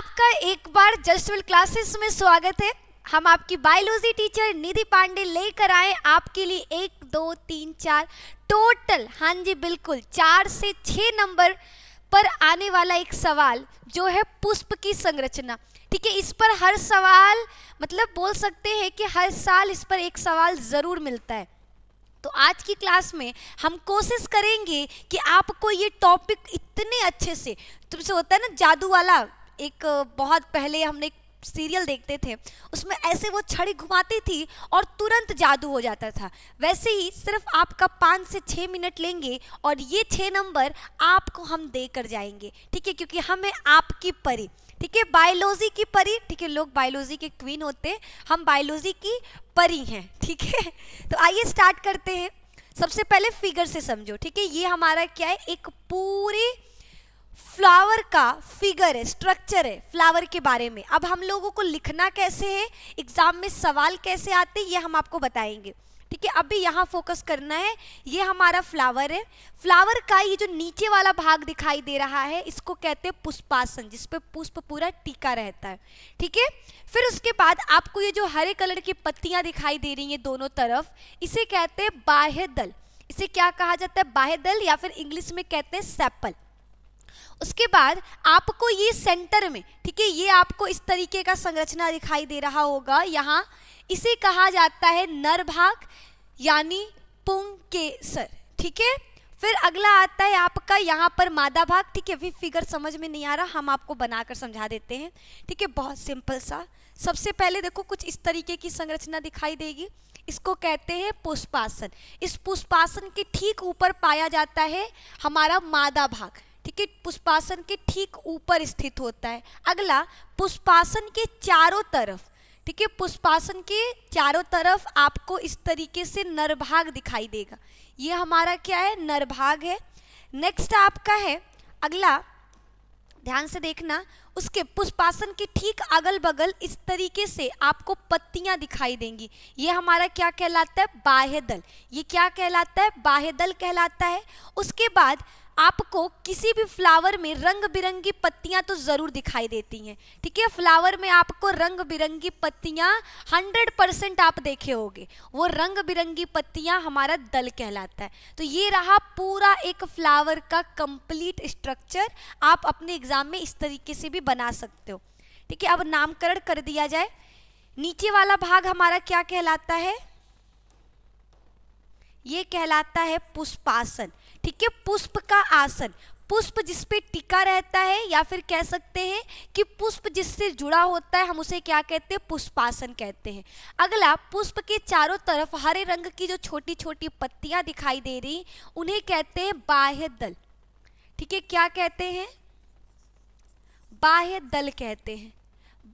आपका एक बार जस्टवेल क्लासेस में स्वागत है हम आपकी बायोलॉजी टीचर निधि पांडे लेकर आए आपके लिए एक दो तीन चार टोटल हाँ जी बिल्कुल चार से छः नंबर पर आने वाला एक सवाल जो है पुष्प की संरचना ठीक है इस पर हर सवाल मतलब बोल सकते हैं कि हर साल इस पर एक सवाल ज़रूर मिलता है तो आज की क्लास में हम कोशिश करेंगे कि आपको ये टॉपिक इतने अच्छे से तुमसे तो होता है ना जादू वाला एक बहुत पहले हमने सीरियल देखते थे उसमें ऐसे वो छड़ी घुमाती थी और तुरंत जादू हो जाता था वैसे ही सिर्फ आपका पाँच से छः मिनट लेंगे और ये छः नंबर आपको हम दे कर जाएंगे ठीक है क्योंकि हमें आपकी परी ठीक है बायोलॉजी की परी ठीक है लोग बायोलॉजी के क्वीन होते हैं हम बायोलॉजी की परी हैं ठीक है तो आइए स्टार्ट करते हैं सबसे पहले फिगर से समझो ठीक है ये हमारा क्या है एक पूरे फ्लावर का फिगर है स्ट्रक्चर है फ्लावर के बारे में अब हम लोगों को लिखना कैसे है एग्जाम में सवाल कैसे आते हैं ये हम आपको बताएंगे ठीक है अभी यहाँ फोकस करना है ये हमारा फ्लावर है फ्लावर का ये जो नीचे वाला भाग दिखाई दे रहा है इसको कहते हैं पुष्पासन जिसपे पुष्प पूरा टीका रहता है ठीक है फिर उसके बाद आपको ये जो हरे कलर की पत्तियां दिखाई दे रही हैं दोनों तरफ इसे कहते हैं बाह्य दल इसे क्या कहा जाता है बाह्य दल या फिर इंग्लिश में कहते हैं सैपल उसके बाद आपको ये सेंटर में ठीक है ये आपको इस तरीके का संरचना दिखाई दे रहा होगा यहाँ इसे कहा जाता है नर भाग यानी पुंग के सर ठीक है फिर अगला आता है आपका यहाँ पर मादा भाग ठीक है अभी फिगर समझ में नहीं आ रहा हम आपको बनाकर समझा देते हैं ठीक है बहुत सिंपल सा सबसे पहले देखो कुछ इस तरीके की संरचना दिखाई देगी इसको कहते हैं पुष्पासन इस पुष्पासन के ठीक ऊपर पाया जाता है हमारा मादा भाग ठीक है पुष्पासन के ठीक ऊपर स्थित होता है अगला पुष्पासन के चारों तरफ ठीक है पुष्पासन के चारों तरफ आपको इस तरीके से नरभाग दिखाई देगा ये हमारा क्या है नरभाग है नेक्स्ट आपका है अगला ध्यान से देखना उसके पुष्पासन के ठीक अगल बगल इस तरीके से आपको पत्तियां दिखाई देंगी ये हमारा क्या कहलाता है बाह्य दल ये क्या कहलाता है बाह्य दल कहलाता है उसके बाद आपको किसी भी फ्लावर में रंग बिरंगी पत्तियां तो ज़रूर दिखाई देती हैं ठीक है फ्लावर में आपको रंग बिरंगी पत्तियां हंड्रेड परसेंट आप देखे होंगे वो रंग बिरंगी पत्तियां हमारा दल कहलाता है तो ये रहा पूरा एक फ्लावर का कंप्लीट स्ट्रक्चर आप अपने एग्ज़ाम में इस तरीके से भी बना सकते हो ठीक है अब नामकरण कर दिया जाए नीचे वाला भाग हमारा क्या कहलाता है ये कहलाता है पुष्पासन ठीक है पुष्प का आसन पुष्प जिस पे टिका रहता है या फिर कह सकते हैं कि पुष्प जिससे जुड़ा होता है हम उसे क्या कहते हैं पुष्पासन कहते हैं अगला पुष्प के चारों तरफ हरे रंग की जो छोटी छोटी पत्तियां दिखाई दे रही उन्हें कहते हैं बाह्य दल ठीक है क्या कहते हैं बाह्य दल कहते हैं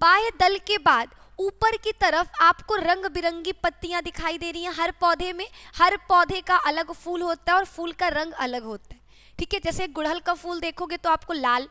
बाह्य दल के बाद ऊपर की तरफ आपको रंग बिरंगी पत्तियां दिखाई दे रही हैं हर पौधे में हर पौधे का अलग फूल होता है और फूल का रंग अलग होता है ठीक है जैसे गुड़हल का फूल देखोगे तो आपको लाल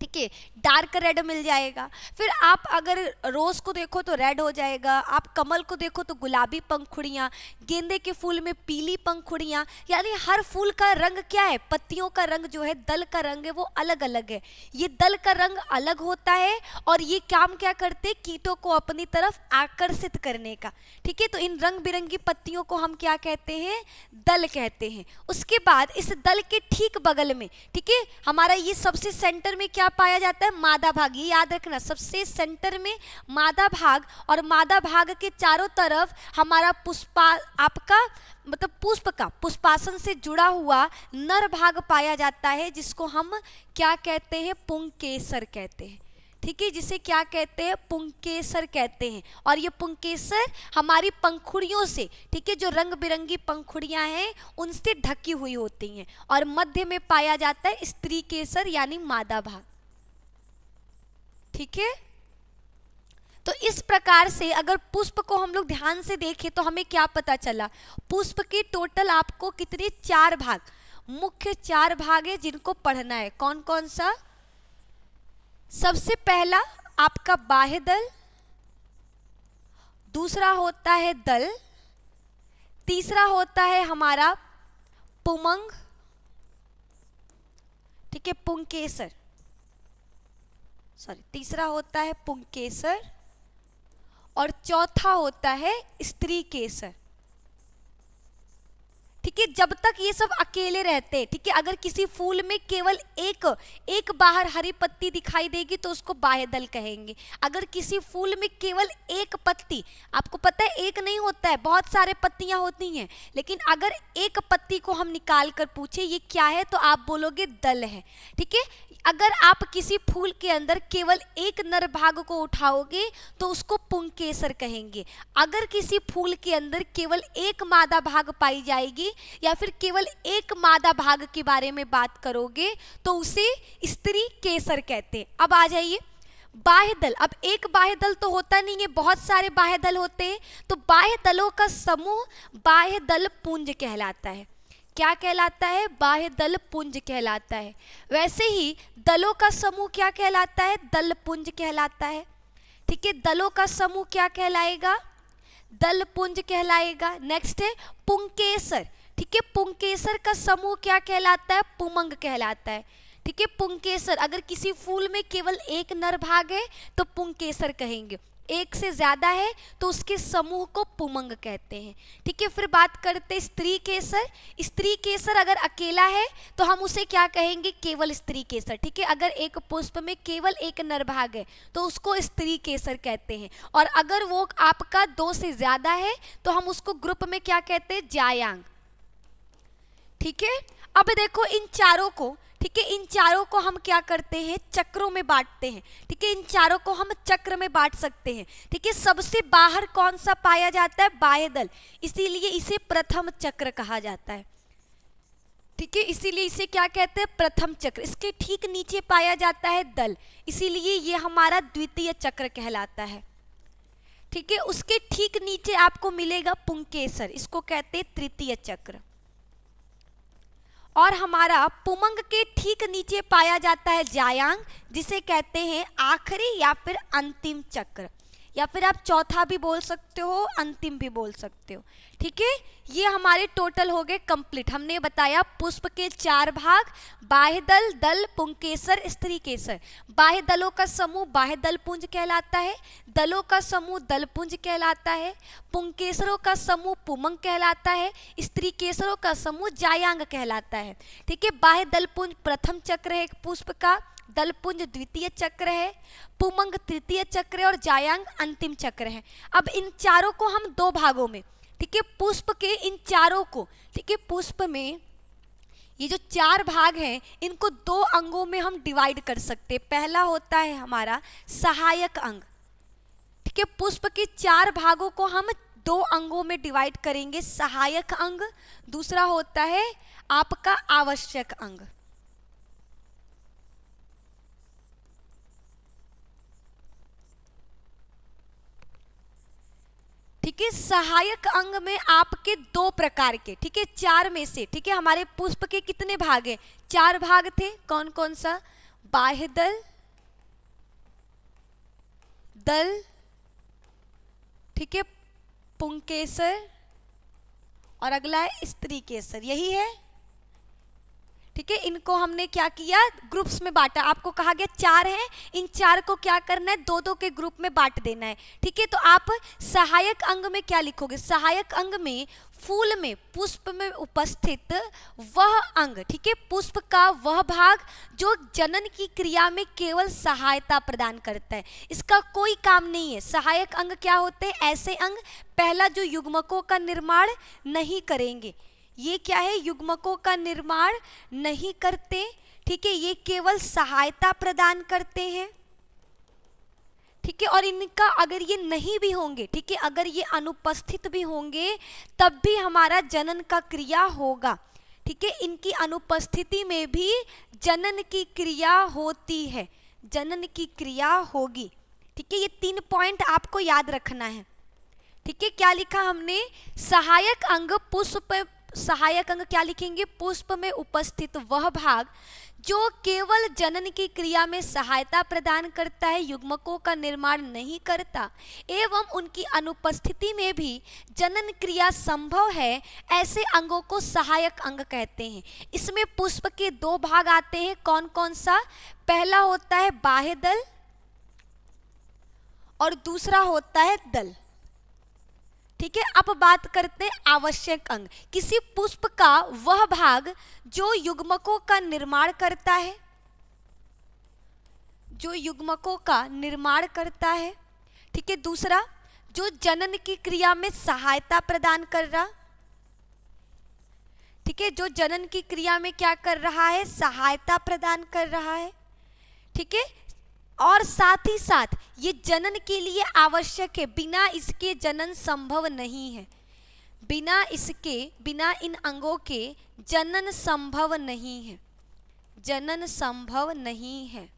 ठीक है डार्क रेड मिल जाएगा फिर आप अगर रोज़ को देखो तो रेड हो जाएगा आप कमल को देखो तो गुलाबी पंखुड़ियाँ गेंदे के फूल में पीली पंखुड़ियाँ यानी हर फूल का रंग क्या है पत्तियों का रंग जो है दल का रंग है वो अलग अलग है ये दल का रंग अलग होता है और ये काम क्या करते कीटों को अपनी तरफ आकर्षित करने का ठीक है तो इन रंग बिरंगी पत्तियों को हम क्या कहते हैं दल कहते हैं उसके बाद इस दल के ठीक बगल में ठीक है हमारा ये सबसे सेंटर में क्या क्या पाया जाता है मादा भाग ये याद रखना सबसे सेंटर में मादा भाग और मादा भाग के चारों तरफ हमारा पुष्पा आपका मतलब पुष्प का पुष्पासन से जुड़ा हुआ नर भाग पाया जाता है जिसको हम क्या कहते हैं पुंकेसर कहते हैं ठीक है जिसे क्या कहते हैं पुंकेसर कहते हैं और ये पुंकेसर हमारी पंखुड़ियों से ठीक है जो रंग बिरंगी पंखुड़ियां हैं उनसे ढकी हुई होती हैं और मध्य में पाया जाता है स्त्री केसर यानी मादा भाग ठीक है तो इस प्रकार से अगर पुष्प को हम लोग ध्यान से देखें तो हमें क्या पता चला पुष्प की टोटल आपको कितने चार भाग मुख्य चार भाग है जिनको पढ़ना है कौन कौन सा सबसे पहला आपका बाह्य दल दूसरा होता है दल तीसरा होता है हमारा पुमंग ठीक है पुंकेसर सॉरी तीसरा होता है पुंकेसर और चौथा होता है स्त्री केसर ठीक है जब तक ये सब अकेले रहते ठीक है अगर किसी फूल में केवल एक एक बाहर हरी पत्ती दिखाई देगी तो उसको दल कहेंगे अगर किसी फूल में केवल एक पत्ती आपको पता है एक नहीं होता है बहुत सारे पत्तियां होती हैं लेकिन अगर एक पत्ती को हम निकाल कर पूछे ये क्या है तो आप बोलोगे दल है ठीक है अगर आप किसी फूल के अंदर केवल एक नर भाग को उठाओगे तो उसको पुंकेसर कहेंगे अगर किसी फूल के अंदर केवल एक मादा भाग पाई जाएगी या फिर केवल एक मादा भाग के बारे में बात करोगे तो उसे स्त्री केसर कहते हैं अब आ जाइए बाह्य दल अब एक बाह्य दल तो होता नहीं है बहुत सारे बाह्य दल होते हैं तो बाह्य दलों का समूह बाह्य दल पुंज कहलाता है क्या कहलाता है बाह्य दल पुंज कहलाता है वैसे ही दलों का समूह क्या कहलाता है दल पुंज कहलाता है ठीक है दलों का समूह क्या कहलाएगा दल पुंज कहलाएगा नेक्स्ट है पुंकेसर ठीक है पुंकेसर का समूह क्या कहलाता है पुमंग कहलाता है ठीक है पुंकेसर अगर किसी फूल में केवल एक नर भाग है तो पुंकेसर कहेंगे एक से ज़्यादा है तो उसके समूह को पुमंग कहते हैं ठीक है फिर बात करते स्त्री केसर स्त्री केसर अगर अकेला है तो हम उसे क्या कहेंगे केवल स्त्री केसर ठीक है अगर एक पुष्प में केवल एक नरभाग है तो उसको स्त्री केसर कहते हैं और अगर वो आपका दो से ज़्यादा है तो हम उसको ग्रुप में क्या कहते हैं जायांग ठीक है अब देखो इन चारों को ठीक है इन चारों को हम क्या करते हैं चक्रों में बांटते हैं ठीक है इन चारों को हम चक्र में बांट सकते हैं ठीक है सबसे बाहर कौन सा पाया जाता है बाह्य दल इसीलिए इसे प्रथम चक्र कहा जाता है ठीक है इसीलिए इसे क्या कहते हैं प्रथम चक्र इसके ठीक नीचे पाया जाता है दल इसीलिए ये हमारा द्वितीय चक्र कहलाता है ठीक है उसके ठीक नीचे आपको मिलेगा पुंकेसर इसको कहते हैं तृतीय चक्र और हमारा पुमंग के ठीक नीचे पाया जाता है जायांग जिसे कहते हैं आखिरी या फिर अंतिम चक्र या फिर आप चौथा भी बोल सकते हो अंतिम भी बोल सकते हो ठीक है ये हमारे टोटल हो गए कंप्लीट हमने बताया पुष्प के चार भाग बाह्य दल दल पुंकेसर स्त्री केसर बाह्य दलों का समूह बाह्य दल पुंज कहलाता है दलों का समूह दल पुंज कहलाता है पुंकेसरों का समूह पुमंग कहलाता है स्त्री केसरों का समूह जायांग कहलाता है ठीक है बाह्य दल पुंज प्रथम चक्र है पुष्प का दलपुंज द्वितीय चक्र है पुमंग तृतीय चक्र है और जायांग अंतिम चक्र है अब इन चारों को हम दो भागों में ठीक है पुष्प के इन चारों को ठीक है पुष्प में ये जो चार भाग हैं इनको दो अंगों में हम डिवाइड कर सकते हैं पहला होता है हमारा सहायक अंग ठीक है पुष्प के चार भागों को हम दो अंगों में डिवाइड करेंगे सहायक अंग दूसरा होता है आपका आवश्यक अंग ठीक है सहायक अंग में आपके दो प्रकार के ठीक है चार में से ठीक है हमारे पुष्प के कितने भाग हैं चार भाग थे कौन कौन सा बाह्य दल दल ठीक है पुंकेसर और अगला है स्त्री केसर यही है ठीक है इनको हमने क्या किया ग्रुप्स में बांटा आपको कहा गया चार हैं इन चार को क्या करना है दो दो के ग्रुप में बांट देना है ठीक है तो आप सहायक अंग में क्या लिखोगे सहायक अंग में फूल में पुष्प में उपस्थित वह अंग ठीक है पुष्प का वह भाग जो जनन की क्रिया में केवल सहायता प्रदान करता है इसका कोई काम नहीं है सहायक अंग क्या होते हैं ऐसे अंग पहला जो युग्मकों का निर्माण नहीं करेंगे ये क्या है युग्मकों का निर्माण नहीं करते ठीक है ये केवल सहायता प्रदान करते हैं ठीक है और इनका अगर ये नहीं भी होंगे ठीक है अगर ये अनुपस्थित भी होंगे तब भी हमारा जनन का क्रिया होगा ठीक है इनकी अनुपस्थिति में भी जनन की क्रिया होती है जनन की क्रिया होगी ठीक है ये तीन पॉइंट आपको याद रखना है ठीक है क्या लिखा हमने सहायक अंग पुष्प सहायक अंग क्या लिखेंगे पुष्प में उपस्थित वह भाग जो केवल जनन की क्रिया में सहायता प्रदान करता है युग्मकों का निर्माण नहीं करता एवं उनकी अनुपस्थिति में भी जनन क्रिया संभव है ऐसे अंगों को सहायक अंग कहते हैं इसमें पुष्प के दो भाग आते हैं कौन कौन सा पहला होता है बाह्य दल और दूसरा होता है दल ठीक है अब बात करते हैं आवश्यक अंग किसी पुष्प का वह भाग जो युग्मकों का निर्माण करता है जो युग्मकों का निर्माण करता है ठीक है दूसरा जो जनन की क्रिया में सहायता प्रदान कर रहा ठीक है जो जनन की क्रिया में क्या कर रहा है सहायता प्रदान कर रहा है ठीक है और साथ ही साथ ये जनन के लिए आवश्यक है बिना इसके जनन संभव नहीं है बिना इसके बिना इन अंगों के जनन संभव नहीं है जनन संभव नहीं है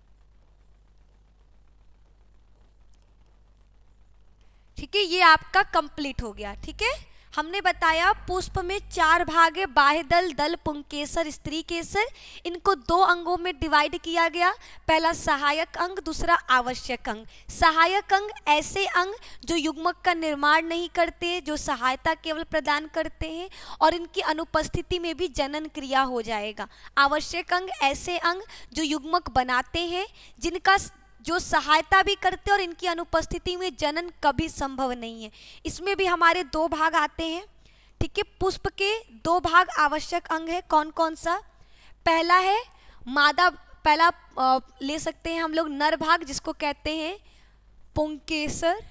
ठीक है ये आपका कंप्लीट हो गया ठीक है हमने बताया पुष्प में चार भाग है बाह्य दल दल पुंकेसर स्त्री केसर इनको दो अंगों में डिवाइड किया गया पहला सहायक अंग दूसरा आवश्यक अंग सहायक अंग ऐसे अंग जो युग्मक का निर्माण नहीं करते जो सहायता केवल प्रदान करते हैं और इनकी अनुपस्थिति में भी जनन क्रिया हो जाएगा आवश्यक अंग ऐसे अंग जो युग्मक बनाते हैं जिनका जो सहायता भी करते और इनकी अनुपस्थिति में जनन कभी संभव नहीं है इसमें भी हमारे दो भाग आते हैं ठीक है पुष्प के दो भाग आवश्यक अंग है कौन कौन सा पहला है मादा पहला ले सकते हैं हम लोग नर भाग जिसको कहते हैं पुंकेसर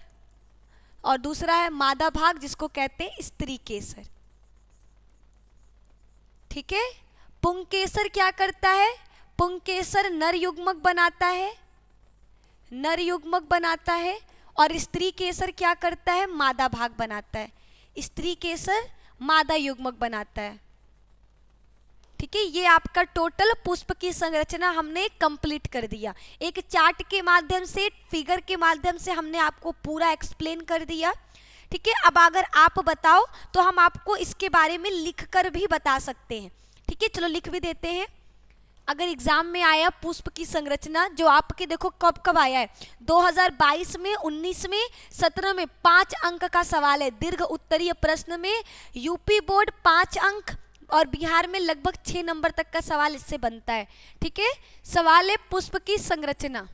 और दूसरा है मादा भाग जिसको कहते हैं स्त्री केसर ठीक है पुंकेसर क्या करता है पुंकेसर नर युग्मक बनाता है नर युग्मक बनाता है और स्त्री केसर क्या करता है मादा भाग बनाता है स्त्री केसर मादा युग्मक बनाता है ठीक है ये आपका टोटल पुष्प की संरचना हमने कंप्लीट कर दिया एक चार्ट के माध्यम से फिगर के माध्यम से हमने आपको पूरा एक्सप्लेन कर दिया ठीक है अब अगर आप बताओ तो हम आपको इसके बारे में लिख कर भी बता सकते हैं ठीक है चलो लिख भी देते हैं अगर एग्जाम में आया पुष्प की संरचना जो आपके देखो कब कब आया है 2022 में 19 में 17 में पांच अंक का सवाल है दीर्घ उत्तरीय प्रश्न में यूपी बोर्ड पांच अंक और बिहार में लगभग छह नंबर तक का सवाल इससे बनता है ठीक है सवाल है पुष्प की संरचना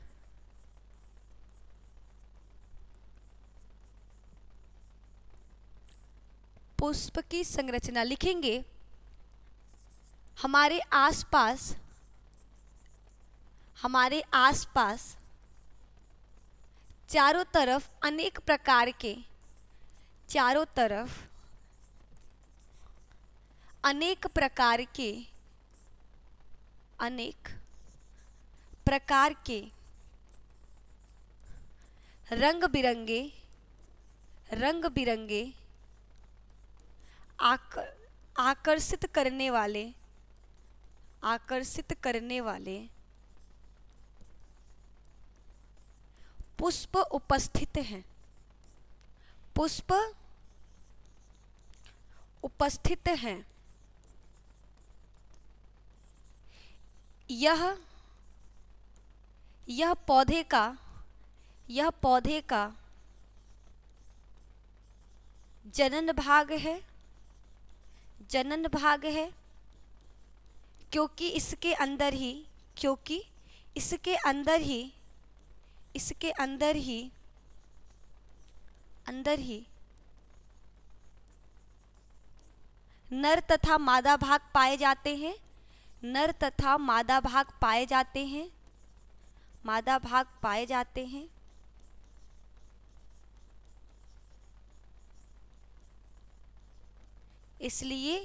पुष्प की संरचना लिखेंगे हमारे आसपास हमारे आसपास चारों तरफ अनेक प्रकार के चारों तरफ अनेक प्रकार के अनेक प्रकार के रंग बिरंगे रंग बिरंगे आकर्षित करने वाले आकर्षित करने वाले पुष्प उपस्थित हैं पुष्प उपस्थित हैं यह यह पौधे का यह पौधे का जनन भाग है जनन भाग है क्योंकि इसके अंदर ही क्योंकि इसके अंदर ही इसके अंदर ही अंदर ही नर तथा मादा भाग पाए जाते हैं नर तथा मादा भाग पाए जाते हैं मादा भाग पाए जाते हैं इसलिए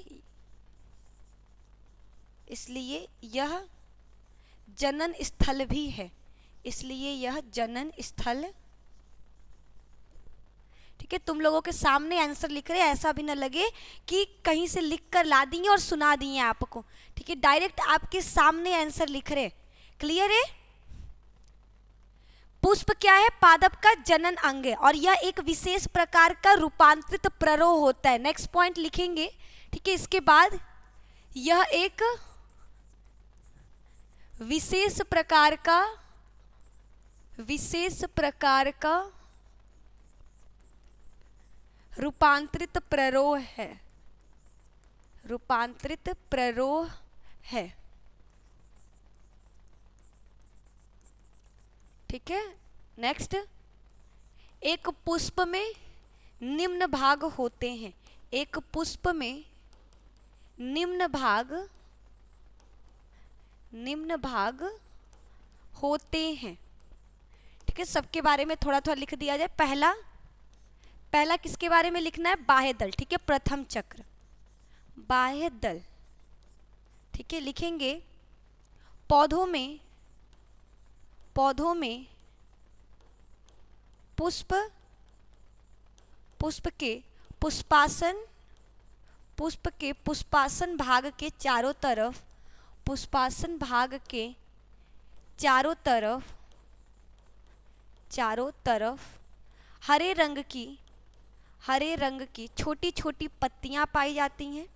इसलिए यह जनन स्थल भी है इसलिए यह जनन स्थल ठीक है तुम लोगों के सामने आंसर लिख रहे ऐसा भी ना लगे कि कहीं से लिख कर ला दिए और सुना दिए आपको ठीक है डायरेक्ट आपके सामने आंसर लिख रहे क्लियर है पुष्प क्या है पादप का जनन अंग है और यह एक विशेष प्रकार का रूपांतरित प्ररोह होता है नेक्स्ट पॉइंट लिखेंगे ठीक है इसके बाद यह एक विशेष प्रकार का विशेष प्रकार का रूपांतरित प्ररोह है रूपांतरित प्ररोह है ठीक है नेक्स्ट एक पुष्प में निम्न भाग होते हैं एक पुष्प में निम्न भाग निम्न भाग होते हैं करके सबके बारे में थोड़ा थोड़ा लिख दिया जाए पहला पहला किसके बारे में लिखना है बाह्य दल ठीक है प्रथम चक्र बाह्य दल ठीक है लिखेंगे पौधों में पौधों में पुष्प पुष्प के पुष्पासन पुष्प के पुष्पासन भाग के चारों तरफ पुष्पासन भाग के चारों तरफ चारों तरफ हरे रंग की हरे रंग की छोटी छोटी पत्तियां पाई जाती हैं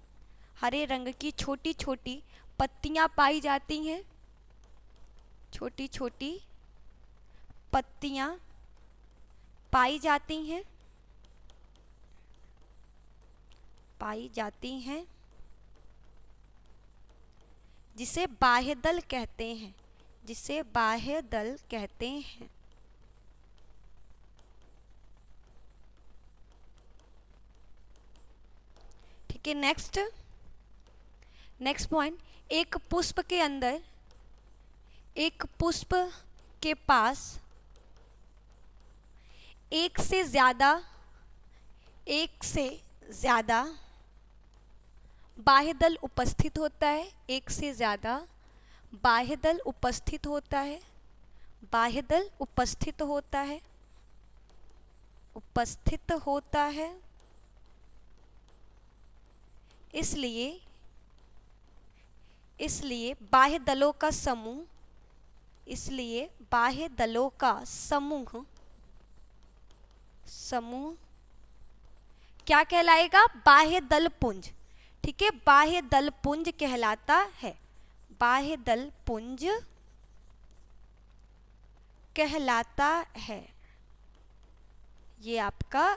हरे रंग की छोटी छोटी पत्तियां पाई जाती हैं छोटी छोटी पत्तियां पाई जाती हैं पाई जाती हैं जिसे बाह्य दल कहते हैं जिसे बाह्य दल कहते हैं ओके नेक्स्ट नेक्स्ट पॉइंट एक पुष्प के अंदर एक पुष्प के पास एक से ज़्यादा एक से ज़्यादा बाह्य दल उपस्थित होता है एक से ज़्यादा बाह्य दल उपस्थित होता है बाह्य दल उपस्थित होता है उपस्थित होता है इसलिए इसलिए बाह्य दलों का समूह इसलिए बाह्य दलों का समूह समूह क्या कहलाएगा बाह्य दल पुंज ठीक है बाह्य दल पुंज कहलाता है बाह्य दल पुंज कहलाता है ये आपका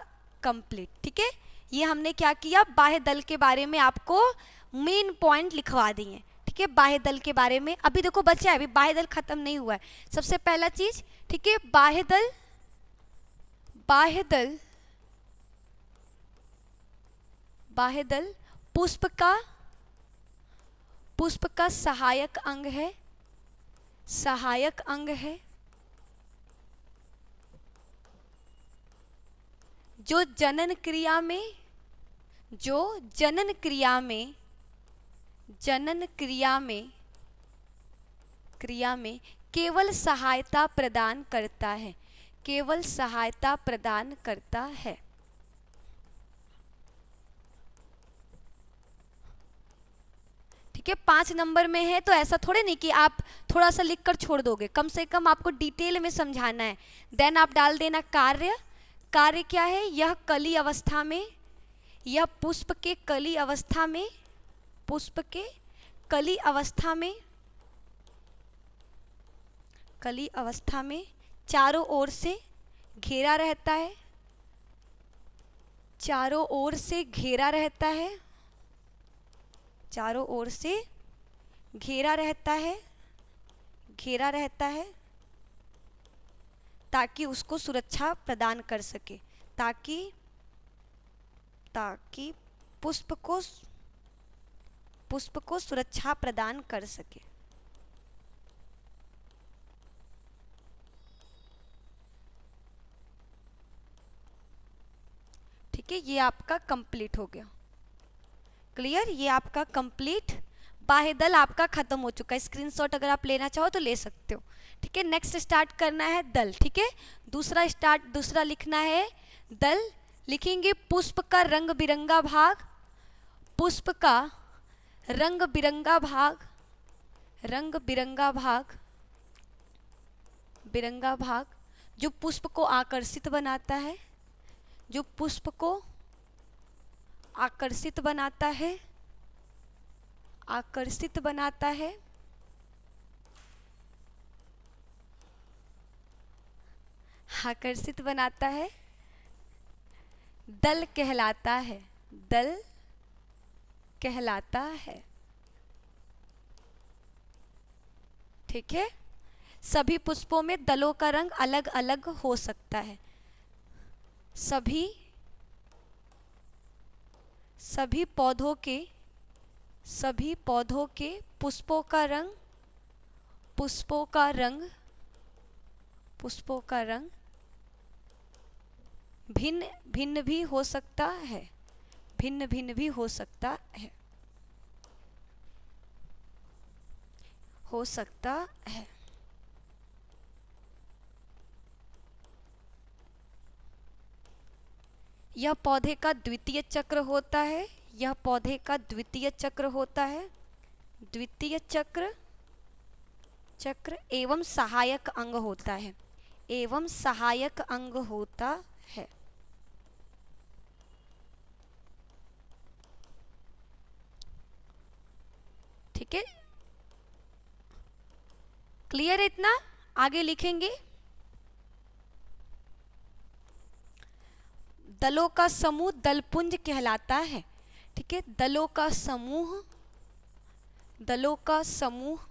कंप्लीट ठीक है ये हमने क्या किया बाह्य दल के बारे में आपको मेन पॉइंट लिखवा दिए ठीक है बाह्य दल के बारे में अभी देखो बचा है अभी बाह्य दल खत्म नहीं हुआ है सबसे पहला चीज ठीक है बाह्य दल बाह्य दल बाह्य दल पुष्प का पुष्प का सहायक अंग है सहायक अंग है जो जनन क्रिया में जो जनन क्रिया में जनन क्रिया में क्रिया में केवल सहायता प्रदान करता है केवल सहायता प्रदान करता है ठीक है पांच नंबर में है तो ऐसा थोड़े नहीं कि आप थोड़ा सा लिख कर छोड़ दोगे कम से कम आपको डिटेल में समझाना है देन आप डाल देना कार्य कार्य क्या है यह कली अवस्था में यह पुष्प के कली अवस्था में पुष्प के कली अवस्था में कली अवस्था में चारों ओर से घेरा रहता है चारों ओर से घेरा रहता है चारों ओर से घेरा रहता है घेरा रहता है ताकि उसको सुरक्षा प्रदान कर सके ताकि ताकि पुष्प को पुष्प को सुरक्षा प्रदान कर सके ठीक है ये आपका कंप्लीट हो गया क्लियर ये आपका कंप्लीट दल आपका ख़त्म हो चुका है स्क्रीनशॉट अगर आप लेना चाहो तो ले सकते हो ठीक है नेक्स्ट स्टार्ट करना है दल ठीक है दूसरा स्टार्ट दूसरा लिखना है दल लिखेंगे पुष्प का रंग बिरंगा भाग पुष्प का रंग बिरंगा भाग रंग बिरंगा भाग बिरंगा भाग जो पुष्प को आकर्षित बनाता है जो पुष्प को आकर्षित बनाता है आकर्षित बनाता है आकर्षित बनाता है दल कहलाता है दल कहलाता है ठीक है सभी पुष्पों में दलों का रंग अलग अलग हो सकता है सभी सभी पौधों के सभी पौधों के पुष्पों का रंग पुष्पों का रंग पुष्पों का रंग भिन्न भिन्न भी हो सकता है भिन्न भिन्न भी हो सकता है हो सकता है यह पौधे का द्वितीय चक्र होता है यह पौधे का द्वितीय चक्र होता है द्वितीय चक्र चक्र एवं सहायक अंग होता है एवं सहायक अंग होता है ठीक है क्लियर इतना आगे लिखेंगे दलों का समूह दलपुंज कहलाता है ठीक है दलों का समूह दलों का समूह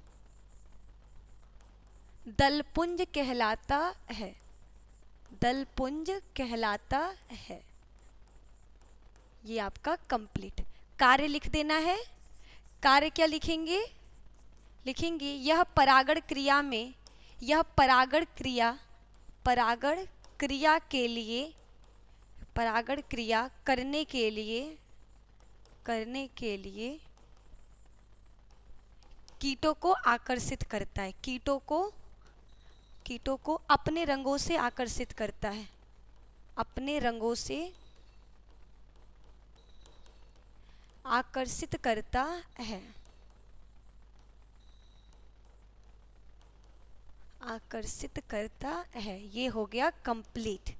दलपुंज कहलाता है दलपुंज कहलाता है ये आपका कंप्लीट कार्य लिख देना है कार्य क्या लिखेंगे लिखेंगे यह परागण क्रिया में यह परागण क्रिया परागण क्रिया के लिए परागण क्रिया करने के लिए करने के लिए कीटों को आकर्षित करता है कीटों को कीटों को अपने रंगों से आकर्षित करता है अपने रंगों से आकर्षित करता है आकर्षित करता है ये हो गया कंप्लीट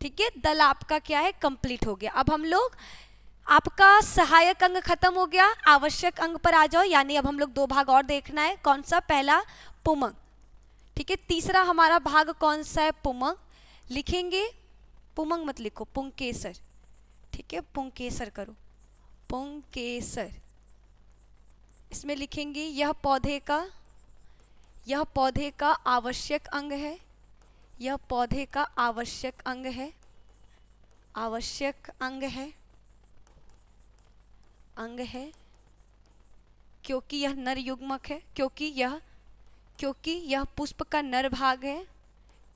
ठीक है दल आपका क्या है कंप्लीट हो गया अब हम लोग आपका सहायक अंग खत्म हो गया आवश्यक अंग पर आ जाओ यानी अब हम लोग दो भाग और देखना है कौन सा पहला पुमंग ठीक है तीसरा हमारा भाग कौन सा है पुमंग लिखेंगे पुमंग मत लिखो पुंकेसर ठीक है पुंकेसर करो पुंकेसर इसमें लिखेंगे यह पौधे का यह पौधे का आवश्यक अंग है यह पौधे का आवश्यक अंग है आवश्यक अंग है अंग है क्योंकि यह नर युग्मक है क्योंकि यह क्योंकि यह पुष्प का नर भाग है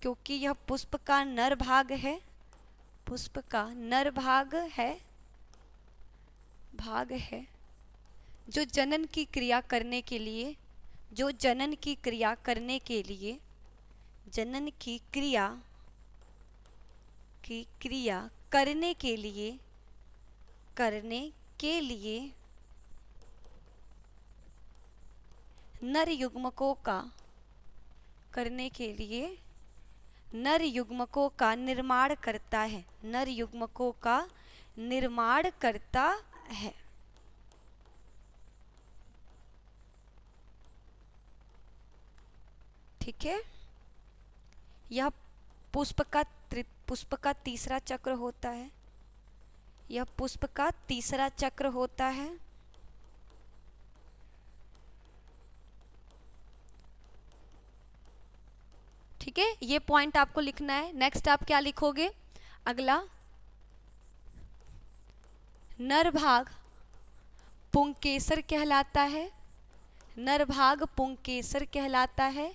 क्योंकि यह पुष्प का नर भाग है पुष्प का नर भाग है भाग है जो जनन की क्रिया करने के लिए जो जनन की क्रिया करने के लिए जनन की क्रिया की क्रिया करने के लिए करने के लिए नर युग्मकों का करने के लिए नर युग्मकों का निर्माण करता है नर युग्मकों का निर्माण करता है ठीक है यह पुष्प का पुष्प का तीसरा चक्र होता है यह पुष्प का तीसरा चक्र होता है ठीक है ये पॉइंट आपको लिखना है नेक्स्ट आप क्या लिखोगे अगला नरभाग पुंकेसर कहलाता है नरभाग पुंकेसर कहलाता है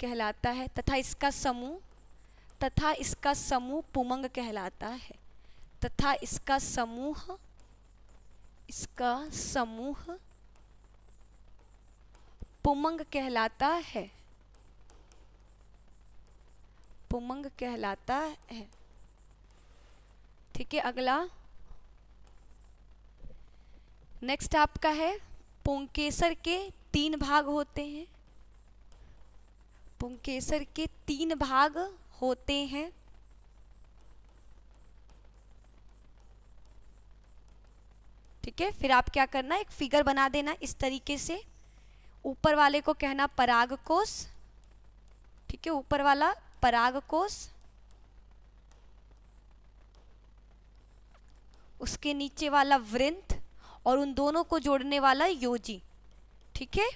कहलाता है तथा इसका समूह तथा इसका समूह पुमंग कहलाता है तथा इसका समूह इसका समूह पुमंग कहलाता है पुमंग कहलाता है ठीक है अगला नेक्स्ट आपका है पुंकेसर के तीन भाग होते हैं पुंकेसर के तीन भाग होते हैं ठीक है फिर आप क्या करना एक फिगर बना देना इस तरीके से ऊपर वाले को कहना पराग कोष ठीक है ऊपर वाला पराग कोष उसके नीचे वाला वृंत और उन दोनों को जोड़ने वाला योजी ठीक है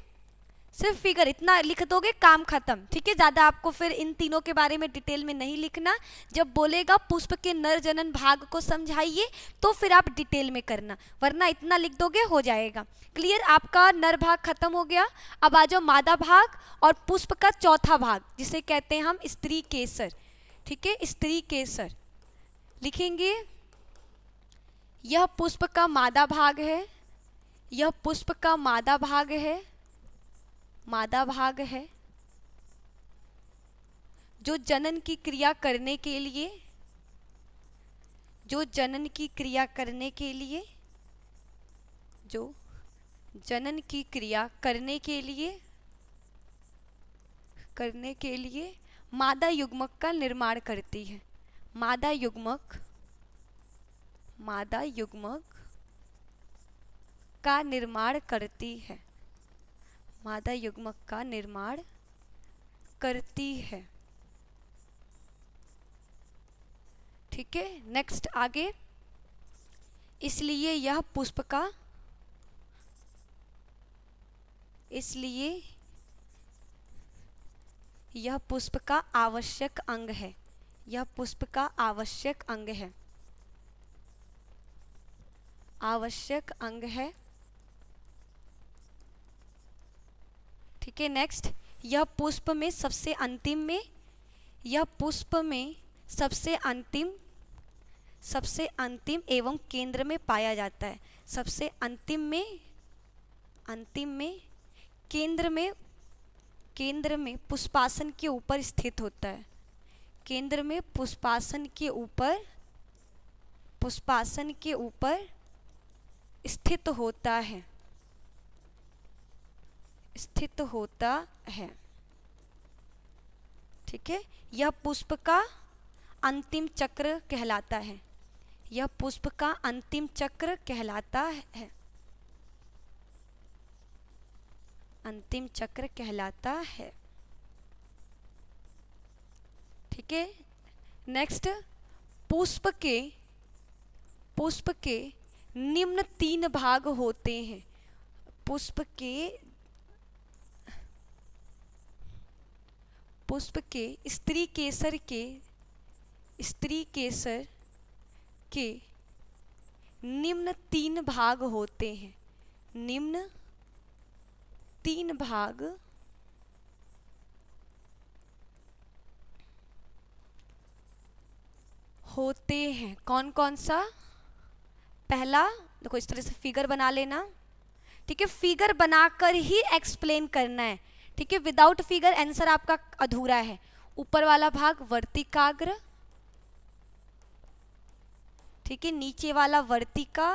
सिर्फ फिगर इतना लिख दोगे काम खत्म ठीक है ज़्यादा आपको फिर इन तीनों के बारे में डिटेल में नहीं लिखना जब बोलेगा पुष्प के नर जनन भाग को समझाइए तो फिर आप डिटेल में करना वरना इतना लिख दोगे हो जाएगा क्लियर आपका नर भाग खत्म हो गया अब आ जाओ मादा भाग और पुष्प का चौथा भाग जिसे कहते हैं हम स्त्री केसर ठीक है स्त्री केसर लिखेंगे यह पुष्प का मादा भाग है यह पुष्प का मादा भाग है मादा भाग है जो जनन की क्रिया करने के लिए जो जनन की क्रिया करने के लिए जो जनन की क्रिया करने के लिए करने के लिए मादा युग्मक का निर्माण करती है मादा युग्मक मादा युग्मक का निर्माण करती है मादा युग्मक का निर्माण करती है ठीक है नेक्स्ट आगे इसलिए यह पुष्प का इसलिए यह पुष्प का आवश्यक अंग है यह पुष्प का आवश्यक अंग है आवश्यक अंग है ठीक है नेक्स्ट यह पुष्प में सबसे अंतिम में यह पुष्प में सबसे अंतिम सबसे अंतिम एवं केंद्र में पाया जाता है सबसे अंतिम में अंतिम में केंद्र में केंद्र में पुष्पासन के ऊपर स्थित होता है केंद्र में पुष्पासन के ऊपर पुष्पासन के ऊपर स्थित होता है स्थित होता है ठीक है यह पुष्प का अंतिम चक्र कहलाता है यह पुष्प का अंतिम चक्र कहलाता है अंतिम चक्र कहलाता है ठीक है नेक्स्ट पुष्प के पुष्प के निम्न तीन भाग होते हैं पुष्प के पुष्प के स्त्री केसर के स्त्री केसर के निम्न तीन भाग होते हैं निम्न तीन भाग होते हैं कौन कौन सा पहला देखो इस तरह से फिगर बना लेना ठीक है फिगर बनाकर ही एक्सप्लेन करना है ठीक है विदाउट फिगर आंसर आपका अधूरा है ऊपर वाला भाग वर्तिकाग्र ठीक है नीचे वाला वर्तिका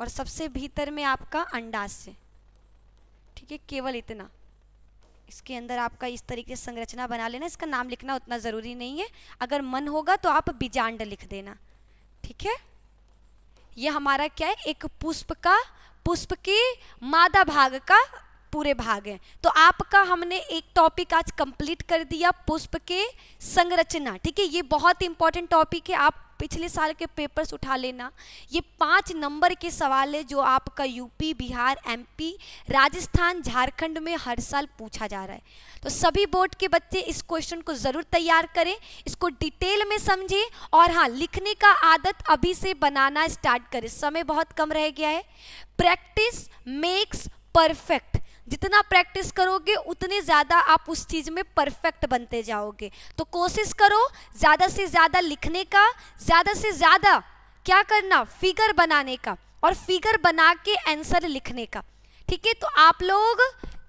और सबसे भीतर में आपका अंडाशय ठीक है केवल इतना इसके अंदर आपका इस तरीके से संरचना बना लेना इसका नाम लिखना उतना ज़रूरी नहीं है अगर मन होगा तो आप बीजांड लिख देना ठीक है यह हमारा क्या है एक पुष्प का पुष्प के मादा भाग का पूरे भाग हैं तो आपका हमने एक टॉपिक आज कंप्लीट कर दिया पुष्प के संरचना ठीक है ये बहुत इंपॉर्टेंट टॉपिक है आप पिछले साल के पेपर्स उठा लेना ये पाँच नंबर के सवाल है जो आपका यूपी बिहार एमपी राजस्थान झारखंड में हर साल पूछा जा रहा है तो सभी बोर्ड के बच्चे इस क्वेश्चन को ज़रूर तैयार करें इसको डिटेल में समझें और हाँ लिखने का आदत अभी से बनाना स्टार्ट करें समय बहुत कम रह गया है प्रैक्टिस मेक्स परफेक्ट जितना प्रैक्टिस करोगे उतने ज़्यादा आप उस चीज़ में परफेक्ट बनते जाओगे तो कोशिश करो ज़्यादा से ज़्यादा लिखने का ज़्यादा से ज़्यादा क्या करना फिगर बनाने का और फिगर बना के आंसर लिखने का ठीक है तो आप लोग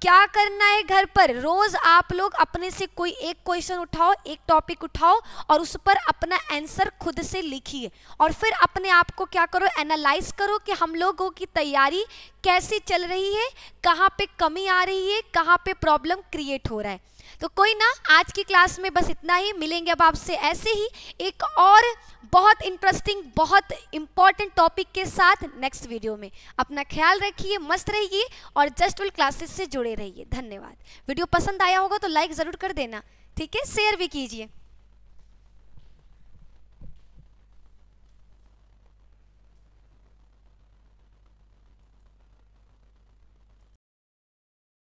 क्या करना है घर पर रोज आप लोग अपने से कोई एक क्वेश्चन उठाओ एक टॉपिक उठाओ और उस पर अपना आंसर खुद से लिखिए और फिर अपने आप को क्या करो एनालाइज करो कि हम लोगों की तैयारी कैसे चल रही है कहाँ पे कमी आ रही है कहाँ पे प्रॉब्लम क्रिएट हो रहा है तो कोई ना आज की क्लास में बस इतना ही मिलेंगे अब आपसे ऐसे ही एक और बहुत इंटरेस्टिंग बहुत इंपॉर्टेंट टॉपिक के साथ नेक्स्ट वीडियो में अपना ख्याल रखिए मस्त रहिए और जस्ट विल क्लासेस से जुड़े रहिए धन्यवाद वीडियो पसंद आया होगा तो लाइक ज़रूर कर देना ठीक है शेयर भी कीजिए